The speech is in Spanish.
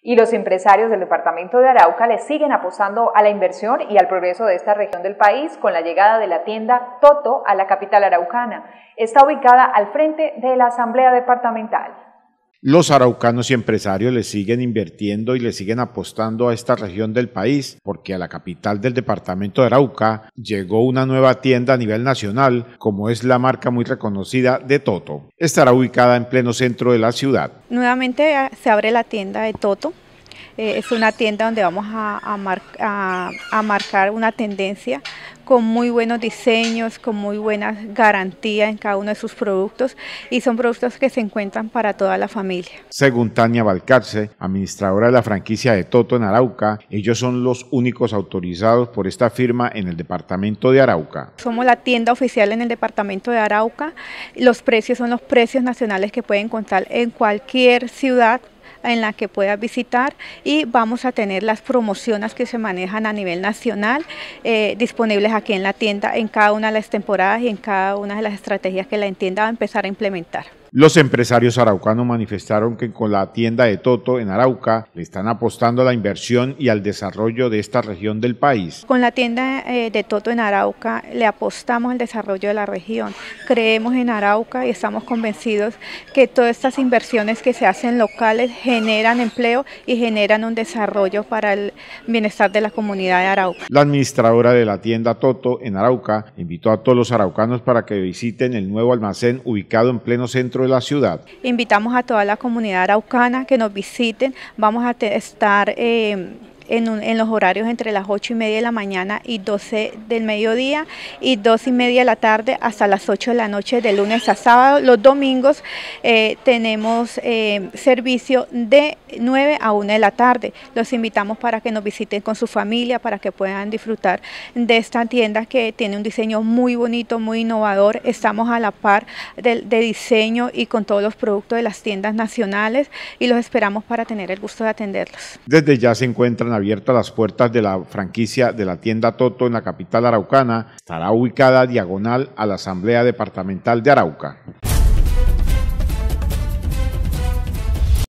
Y los empresarios del departamento de Arauca le siguen apostando a la inversión y al progreso de esta región del país con la llegada de la tienda Toto a la capital araucana. Está ubicada al frente de la Asamblea Departamental. Los araucanos y empresarios le siguen invirtiendo y le siguen apostando a esta región del país, porque a la capital del departamento de Arauca llegó una nueva tienda a nivel nacional, como es la marca muy reconocida de Toto. Estará ubicada en pleno centro de la ciudad. Nuevamente eh, se abre la tienda de Toto. Eh, es una tienda donde vamos a, a marcar una tendencia con muy buenos diseños, con muy buenas garantías en cada uno de sus productos y son productos que se encuentran para toda la familia. Según Tania Balcarce, administradora de la franquicia de Toto en Arauca, ellos son los únicos autorizados por esta firma en el departamento de Arauca. Somos la tienda oficial en el departamento de Arauca. Los precios son los precios nacionales que pueden contar en cualquier ciudad en la que pueda visitar y vamos a tener las promociones que se manejan a nivel nacional eh, disponibles aquí en la tienda en cada una de las temporadas y en cada una de las estrategias que la tienda va a empezar a implementar. Los empresarios araucanos manifestaron que con la tienda de Toto en Arauca le están apostando a la inversión y al desarrollo de esta región del país. Con la tienda eh, de Toto en Arauca le apostamos al desarrollo de la región. Creemos en Arauca y estamos convencidos que todas estas inversiones que se hacen locales generan empleo y generan un desarrollo para el bienestar de la comunidad de Arauca. La administradora de la tienda Toto en Arauca invitó a todos los araucanos para que visiten el nuevo almacén ubicado en pleno centro la ciudad. Invitamos a toda la comunidad araucana que nos visiten. Vamos a estar... Eh, en, los horarios entre las 8 y media de la mañana y 12 del mediodía y 2 y media de la tarde hasta las 8 de la noche de lunes a sábado. Los domingos eh, tenemos eh, servicio de 9 a 1 de la tarde. Los invitamos para que nos visiten con su familia, para que puedan disfrutar de esta tienda que tiene un diseño muy bonito, muy innovador. Estamos a la par de, diseño y con todos los productos de las tiendas nacionales y los esperamos para tener el gusto de atenderlos. Desde ya se encuentran Abierta las puertas de la franquicia de la tienda Toto en la capital araucana. Estará ubicada diagonal a la Asamblea Departamental de Arauca.